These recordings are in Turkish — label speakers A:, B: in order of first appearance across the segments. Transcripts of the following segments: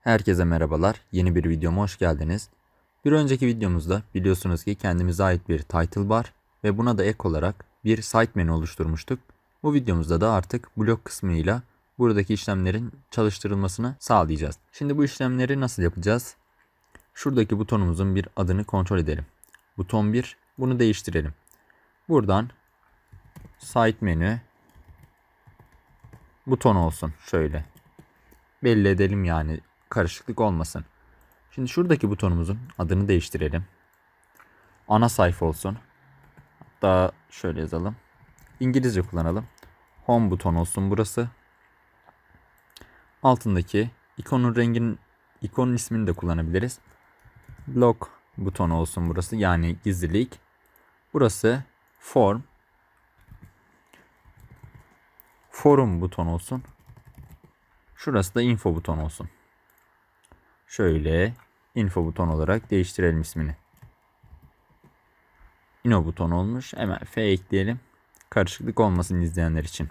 A: Herkese merhabalar. Yeni bir videoma hoş geldiniz. Bir önceki videomuzda biliyorsunuz ki kendimize ait bir title bar ve buna da ek olarak bir site menü oluşturmuştuk. Bu videomuzda da artık blok kısmıyla buradaki işlemlerin çalıştırılmasını sağlayacağız. Şimdi bu işlemleri nasıl yapacağız? Şuradaki butonumuzun bir adını kontrol edelim. Buton 1 bunu değiştirelim. Buradan site menü buton olsun şöyle. Belli edelim yani karışıklık olmasın. Şimdi şuradaki butonumuzun adını değiştirelim. Ana sayfa olsun. Hatta şöyle yazalım. İngilizce kullanalım. Home buton olsun burası. Altındaki ikonun renginin ikonun ismini de kullanabiliriz. Block buton olsun burası. Yani gizlilik. Burası form. Forum buton olsun. Şurası da info buton olsun şöyle info buton olarak değiştirelim ismini. Ino buton olmuş. Hemen F ekleyelim. Karışıklık olmasın izleyenler için.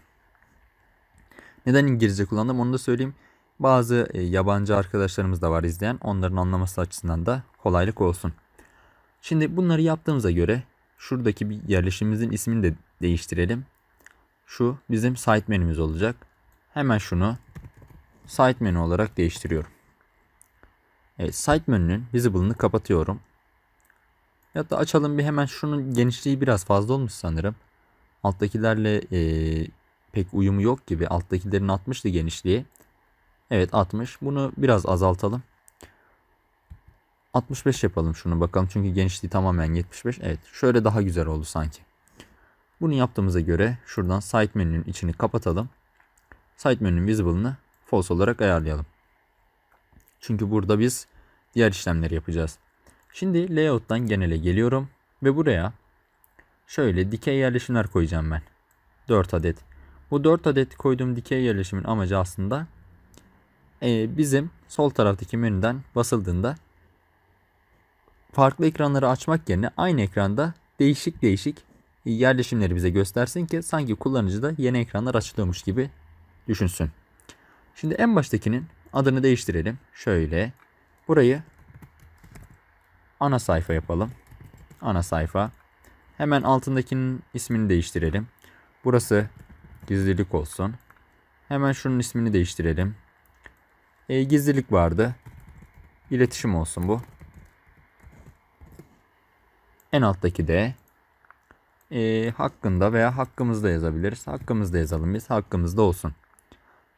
A: Neden İngilizce kullandım onu da söyleyeyim. Bazı e, yabancı arkadaşlarımız da var izleyen. Onların anlaması açısından da kolaylık olsun. Şimdi bunları yaptığımıza göre şuradaki bir yerleşimimizin ismini de değiştirelim. Şu bizim site menümüz olacak. Hemen şunu site menü olarak değiştiriyorum. Evet site menünün visible'ını kapatıyorum. Ya da açalım bir hemen şunun genişliği biraz fazla olmuş sanırım. Alttakilerle e, pek uyumu yok gibi. Alttakilerin 60'lı genişliği. Evet 60. Bunu biraz azaltalım. 65 yapalım şunu bakalım. Çünkü genişliği tamamen 75. Evet şöyle daha güzel oldu sanki. Bunu yaptığımıza göre şuradan site menünün içini kapatalım. Site menünün visible'ını false olarak ayarlayalım. Çünkü burada biz diğer işlemleri yapacağız. Şimdi layout'tan genele geliyorum ve buraya şöyle dikey yerleşimler koyacağım ben. 4 adet. Bu 4 adet koyduğum dikey yerleşimin amacı aslında e, bizim sol taraftaki menüden basıldığında farklı ekranları açmak yerine aynı ekranda değişik değişik yerleşimleri bize göstersin ki sanki kullanıcı da yeni ekranlar açılıyormuş gibi düşünsün. Şimdi en baştakinin Adını değiştirelim. Şöyle. Burayı ana sayfa yapalım. Ana sayfa. Hemen altındakinin ismini değiştirelim. Burası gizlilik olsun. Hemen şunun ismini değiştirelim. E, gizlilik vardı. İletişim olsun bu. En alttaki de e, hakkında veya hakkımızda yazabiliriz. Hakkımızda yazalım biz. Hakkımızda olsun.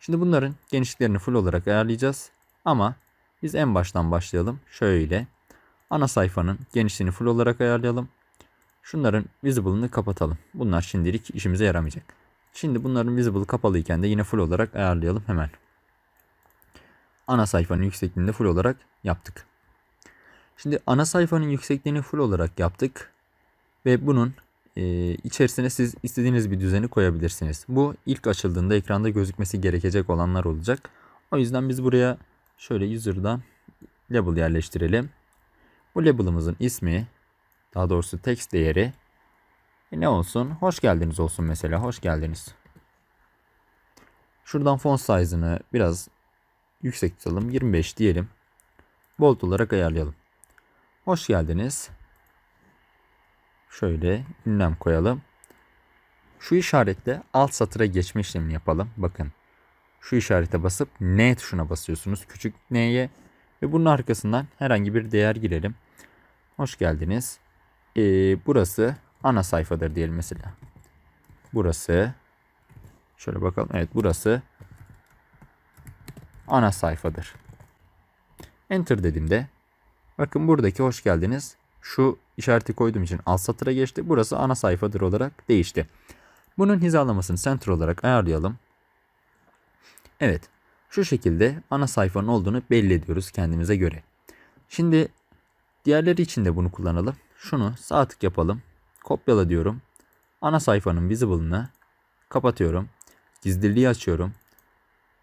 A: Şimdi bunların genişliklerini full olarak ayarlayacağız. Ama biz en baştan başlayalım. Şöyle ana sayfanın genişliğini full olarak ayarlayalım. Şunların visible'ını kapatalım. Bunlar şimdilik işimize yaramayacak. Şimdi bunların visible kapalıyken de yine full olarak ayarlayalım hemen. Ana sayfanın yüksekliğini de full olarak yaptık. Şimdi ana sayfanın yüksekliğini full olarak yaptık. Ve bunun e, içerisine siz istediğiniz bir düzeni koyabilirsiniz. Bu ilk açıldığında ekranda gözükmesi gerekecek olanlar olacak. O yüzden biz buraya şöyle user'dan label yerleştirelim. Bu label'ımızın ismi daha doğrusu text değeri e, ne olsun? Hoş geldiniz olsun mesela. Hoş geldiniz. Şuradan font size'ını biraz yüksek tutalım. 25 diyelim. Bold olarak ayarlayalım. Hoş geldiniz. Şöyle ünlem koyalım. Şu işaretle alt satıra geçme işlemini yapalım. Bakın şu işarete basıp N tuşuna basıyorsunuz. Küçük N'ye ve bunun arkasından herhangi bir değer girelim. Hoş geldiniz. Ee, burası ana sayfadır diyelim mesela. Burası şöyle bakalım. Evet burası ana sayfadır. Enter dediğimde bakın buradaki hoş geldiniz şu işareti koyduğum için alt satıra geçti. Burası ana sayfadır olarak değişti. Bunun hizalamasını center olarak ayarlayalım. Evet. Şu şekilde ana sayfanın olduğunu belli ediyoruz kendimize göre. Şimdi diğerleri için de bunu kullanalım. Şunu sağ tık yapalım. Kopyala diyorum. Ana sayfanın visible'ını kapatıyorum. Gizliliği açıyorum.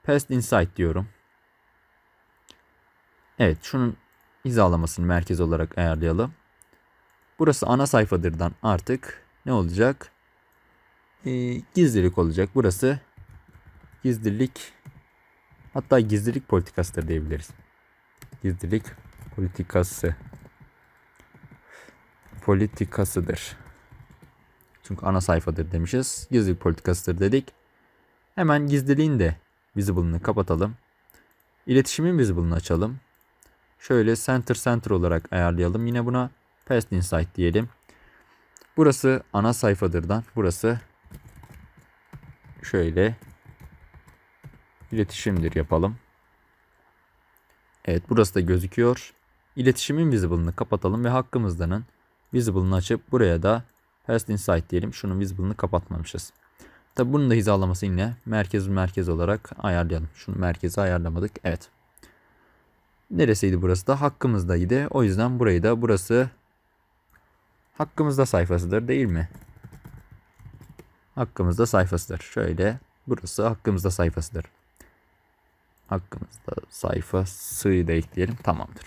A: Paste Insight diyorum. Evet şunun hizalamasını merkez olarak ayarlayalım. Burası ana sayfadırdan artık ne olacak? E, gizlilik olacak. Burası gizlilik hatta gizlilik politikası da diyebiliriz. Gizlilik politikası politikasıdır. Çünkü ana sayfadır demişiz. Gizlilik politikasıdır dedik. Hemen gizliliğin de visible'ını kapatalım. İletişimin visible'ını açalım. Şöyle center center olarak ayarlayalım. Yine buna Past Insight diyelim. Burası ana sayfadırdan. Burası şöyle iletişimdir yapalım. Evet burası da gözüküyor. İletişimin visible'ını kapatalım ve hakkımızdanın visible'ını açıp buraya da past insight diyelim. Şunun visible'ını kapatmamışız. Tabi bunun da hizalaması yine merkez merkez olarak ayarlayalım. Şunu merkeze ayarlamadık. Evet. Neresiydi burası da? Hakkımızdaydı. O yüzden burayı da burası hakkımızda sayfasıdır değil mi? Hakkımızda sayfasıdır. Şöyle burası hakkımızda sayfasıdır. Hakkımızda sayfasıyı da ekleyelim. Tamamdır.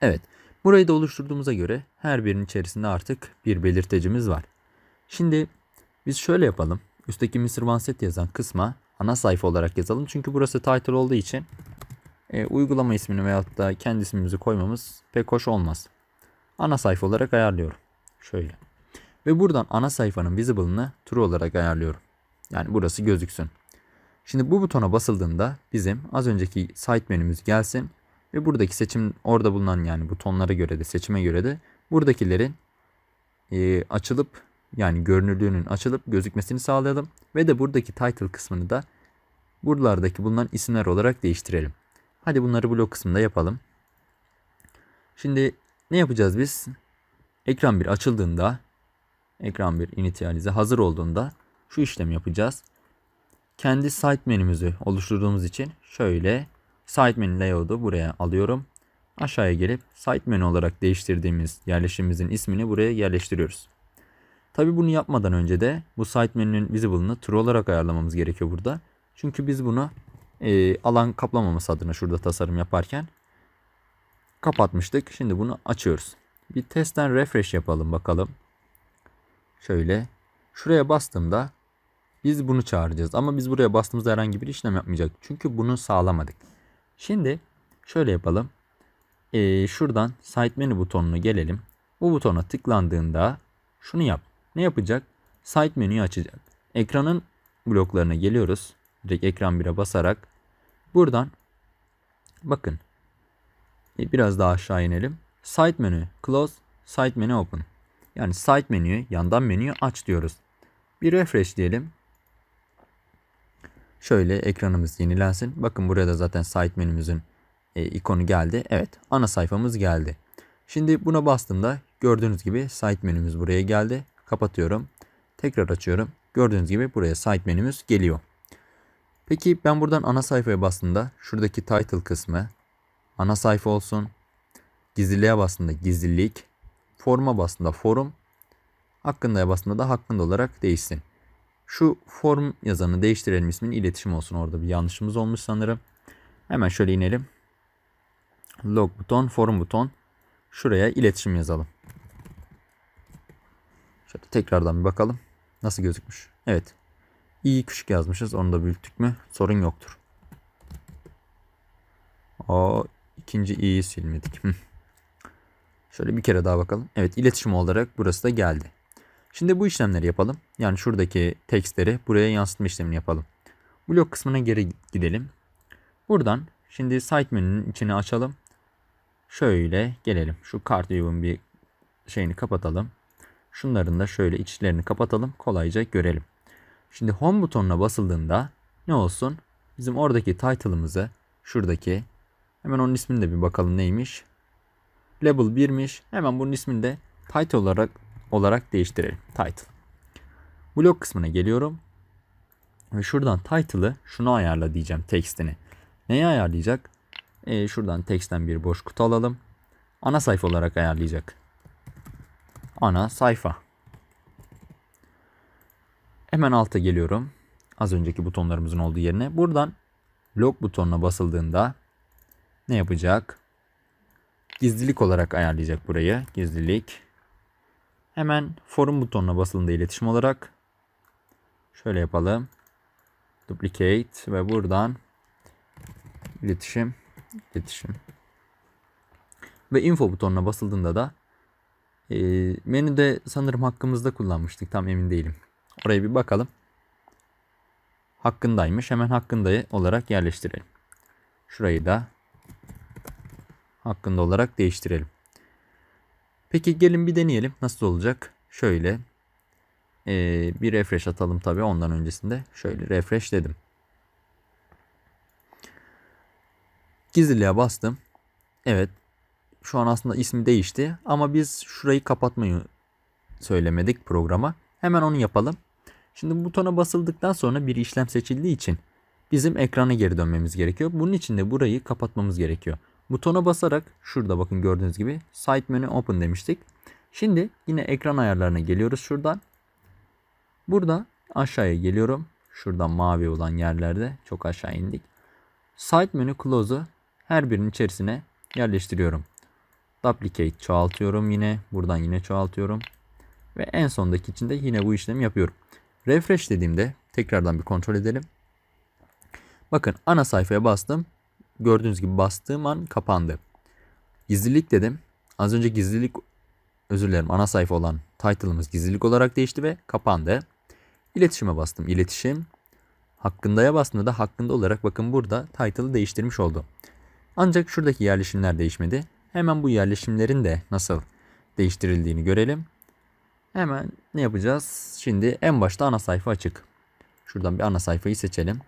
A: Evet. Burayı da oluşturduğumuza göre her birinin içerisinde artık bir belirtecimiz var. Şimdi biz şöyle yapalım. Üstteki Mr. set yazan kısma ana sayfa olarak yazalım. Çünkü burası title olduğu için e, uygulama ismini veyahut da kendi ismimizi koymamız pek hoş olmaz ana sayfa olarak ayarlıyorum. Şöyle. Ve buradan ana sayfanın visible'ını true olarak ayarlıyorum. Yani burası gözüksün. Şimdi bu butona basıldığında bizim az önceki site menümüz gelsin ve buradaki seçim orada bulunan yani butonlara göre de seçime göre de buradakilerin e, açılıp yani görünürlüğünün açılıp gözükmesini sağlayalım ve de buradaki title kısmını da buralardaki bulunan isimler olarak değiştirelim. Hadi bunları blok kısmında yapalım. Şimdi ne yapacağız biz? Ekran 1 açıldığında, ekran 1 initialize hazır olduğunda şu işlemi yapacağız. Kendi site menümüzü oluşturduğumuz için şöyle site menü layout'u buraya alıyorum. Aşağıya gelip site menü olarak değiştirdiğimiz yerleşimimizin ismini buraya yerleştiriyoruz. Tabi bunu yapmadan önce de bu site menünün visible'ını true olarak ayarlamamız gerekiyor burada. Çünkü biz bunu e, alan kaplamamız adına şurada tasarım yaparken kapatmıştık. Şimdi bunu açıyoruz. Bir testten refresh yapalım bakalım. Şöyle şuraya bastığımda biz bunu çağıracağız. Ama biz buraya bastığımızda herhangi bir işlem yapmayacak. Çünkü bunu sağlamadık. Şimdi şöyle yapalım. Ee, şuradan site menü butonuna gelelim. Bu butona tıklandığında şunu yap. Ne yapacak? Site menüyü açacak. Ekranın bloklarına geliyoruz. Direkt ekran 1'e basarak. Buradan bakın e, biraz daha aşağı inelim. Site menü close, site menü open. Yani site menüyü, yandan menüyü aç diyoruz. Bir refresh diyelim. Şöyle ekranımız yenilensin. Bakın buraya da zaten site menümüzün e, ikonu geldi. Evet ana sayfamız geldi. Şimdi buna bastığımda gördüğünüz gibi site menümüz buraya geldi. Kapatıyorum. Tekrar açıyorum. Gördüğünüz gibi buraya site menümüz geliyor. Peki ben buradan ana sayfaya bastığımda şuradaki title kısmı, ana sayfa olsun. Gizliliğe basında gizlilik, forma basında forum, hakkında basında da hakkında olarak değişsin. Şu form yazanı değiştirelim ismin iletişim olsun orada bir yanlışımız olmuş sanırım. Hemen şöyle inelim. Log buton, forum buton. Şuraya iletişim yazalım. Şöyle tekrardan bir bakalım. Nasıl gözükmüş? Evet. İyi küçük yazmışız. Onu da büyüttük mü? Sorun yoktur. O İkinci i'yi silmedik. Şöyle bir kere daha bakalım. Evet iletişim olarak burası da geldi. Şimdi bu işlemleri yapalım. Yani şuradaki tekstleri buraya yansıtma işlemini yapalım. Blok kısmına geri gidelim. Buradan şimdi site menünün içini açalım. Şöyle gelelim. Şu kart view'un bir şeyini kapatalım. Şunların da şöyle içlerini kapatalım. Kolayca görelim. Şimdi home butonuna basıldığında ne olsun? Bizim oradaki title'ımızı şuradaki Hemen onun ismini de bir bakalım neymiş. Label 1'miş. Hemen bunun ismini de title olarak olarak değiştirelim. Title. Blok kısmına geliyorum. Ve şuradan title'ı şunu ayarla diyeceğim tekstini. Neyi ayarlayacak? E, şuradan text'ten bir boş kutu alalım. Ana sayfa olarak ayarlayacak. Ana sayfa. Hemen alta geliyorum. Az önceki butonlarımızın olduğu yerine. Buradan log butonuna basıldığında ne yapacak? Gizlilik olarak ayarlayacak burayı. Gizlilik. Hemen forum butonuna basıldığında iletişim olarak şöyle yapalım. Duplicate ve buradan iletişim, iletişim. Ve info butonuna basıldığında da e, menüde sanırım hakkımızda kullanmıştık. Tam emin değilim. Oraya bir bakalım. Hakkındaymış. Hemen hakkında olarak yerleştirelim. Şurayı da hakkında olarak değiştirelim. Peki gelin bir deneyelim. Nasıl olacak? Şöyle e, bir refresh atalım tabii ondan öncesinde. Şöyle refresh dedim. Gizliliğe bastım. Evet. Şu an aslında ismi değişti ama biz şurayı kapatmayı söylemedik programa. Hemen onu yapalım. Şimdi butona basıldıktan sonra bir işlem seçildiği için bizim ekrana geri dönmemiz gerekiyor. Bunun için de burayı kapatmamız gerekiyor. Butona basarak şurada bakın gördüğünüz gibi Site Menu Open demiştik. Şimdi yine ekran ayarlarına geliyoruz şuradan. Burada aşağıya geliyorum. Şuradan mavi olan yerlerde çok aşağı indik. Site Menu Close'u her birinin içerisine yerleştiriyorum. Duplicate çoğaltıyorum yine. Buradan yine çoğaltıyorum. Ve en sondaki içinde yine bu işlemi yapıyorum. Refresh dediğimde tekrardan bir kontrol edelim. Bakın ana sayfaya bastım. Gördüğünüz gibi bastığım an kapandı. Gizlilik dedim. Az önce gizlilik özür dilerim ana sayfa olan title'ımız gizlilik olarak değişti ve kapandı. İletişime bastım. İletişim hakkındaya bastığımda da hakkında olarak bakın burada title'ı değiştirmiş oldu. Ancak şuradaki yerleşimler değişmedi. Hemen bu yerleşimlerin de nasıl değiştirildiğini görelim. Hemen ne yapacağız? Şimdi en başta ana sayfa açık. Şuradan bir ana sayfayı seçelim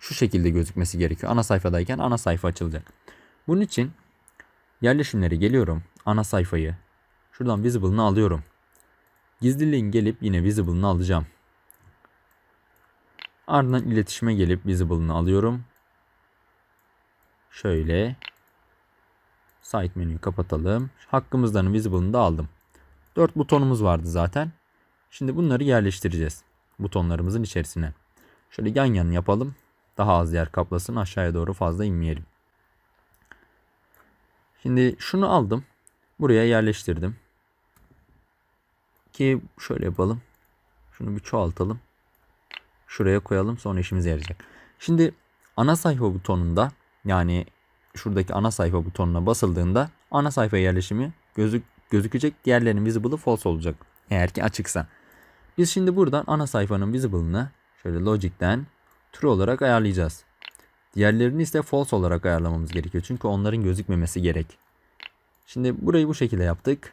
A: şu şekilde gözükmesi gerekiyor. Ana sayfadayken ana sayfa açılacak. Bunun için yerleşimlere geliyorum. Ana sayfayı. Şuradan visible'ını alıyorum. Gizliliğin gelip yine visible'ını alacağım. Ardından iletişime gelip visible'ını alıyorum. Şöyle site menüyü kapatalım. Hakkımızdan visible'ını da aldım. 4 butonumuz vardı zaten. Şimdi bunları yerleştireceğiz butonlarımızın içerisine. Şöyle yan yan yapalım daha az yer kaplasın. Aşağıya doğru fazla inmeyelim. Şimdi şunu aldım. Buraya yerleştirdim. Ki şöyle yapalım. Şunu bir çoğaltalım. Şuraya koyalım sonra işimize yarayacak. Şimdi ana sayfa butonunda yani şuradaki ana sayfa butonuna basıldığında ana sayfa yerleşimi gözük gözükecek. Diğerlerinin visible'ı false olacak. Eğer ki açıksa. Biz şimdi buradan ana sayfanın visible'ını şöyle logic'ten true olarak ayarlayacağız. Diğerlerini ise false olarak ayarlamamız gerekiyor. Çünkü onların gözükmemesi gerek. Şimdi burayı bu şekilde yaptık.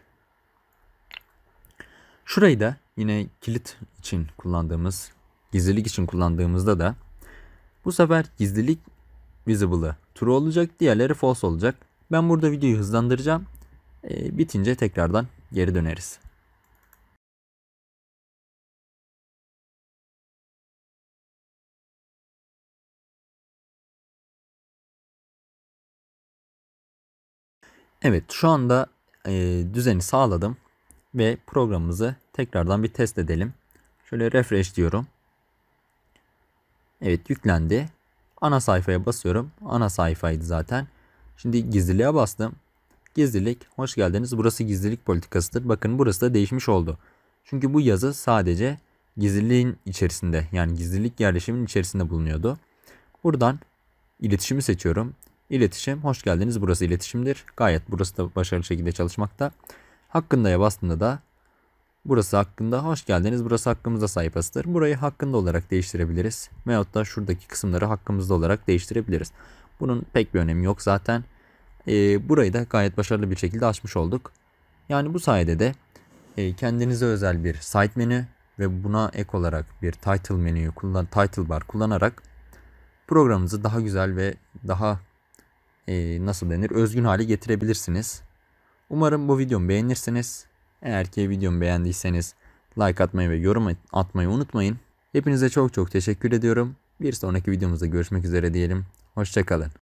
A: Şurayı da yine kilit için kullandığımız, gizlilik için kullandığımızda da bu sefer gizlilik visible'ı true olacak, diğerleri false olacak. Ben burada videoyu hızlandıracağım. E, bitince tekrardan geri döneriz. Evet şu anda e, düzeni sağladım ve programımızı tekrardan bir test edelim. Şöyle refresh diyorum. Evet yüklendi. Ana sayfaya basıyorum. Ana sayfaydı zaten. Şimdi gizliliğe bastım. Gizlilik hoş geldiniz. Burası gizlilik politikasıdır. Bakın burası da değişmiş oldu. Çünkü bu yazı sadece gizliliğin içerisinde yani gizlilik yerleşimin içerisinde bulunuyordu. Buradan iletişimi seçiyorum. İletişim, hoş geldiniz. Burası iletişimdir. Gayet burası da başarılı şekilde çalışmakta. Hakkında'ya bastığında da burası hakkında, hoş geldiniz. Burası hakkımızda sayfasıdır. Burayı hakkında olarak değiştirebiliriz. Veyahut da şuradaki kısımları hakkımızda olarak değiştirebiliriz. Bunun pek bir önemi yok zaten. E, burayı da gayet başarılı bir şekilde açmış olduk. Yani bu sayede de e, kendinize özel bir site menü ve buna ek olarak bir title menüyü kullan, title bar kullanarak programımızı daha güzel ve daha e, nasıl denir özgün hale getirebilirsiniz. Umarım bu videomu beğenirsiniz. Eğer ki videomu beğendiyseniz like atmayı ve yorum atmayı unutmayın. Hepinize çok çok teşekkür ediyorum. Bir sonraki videomuzda görüşmek üzere diyelim. Hoşçakalın.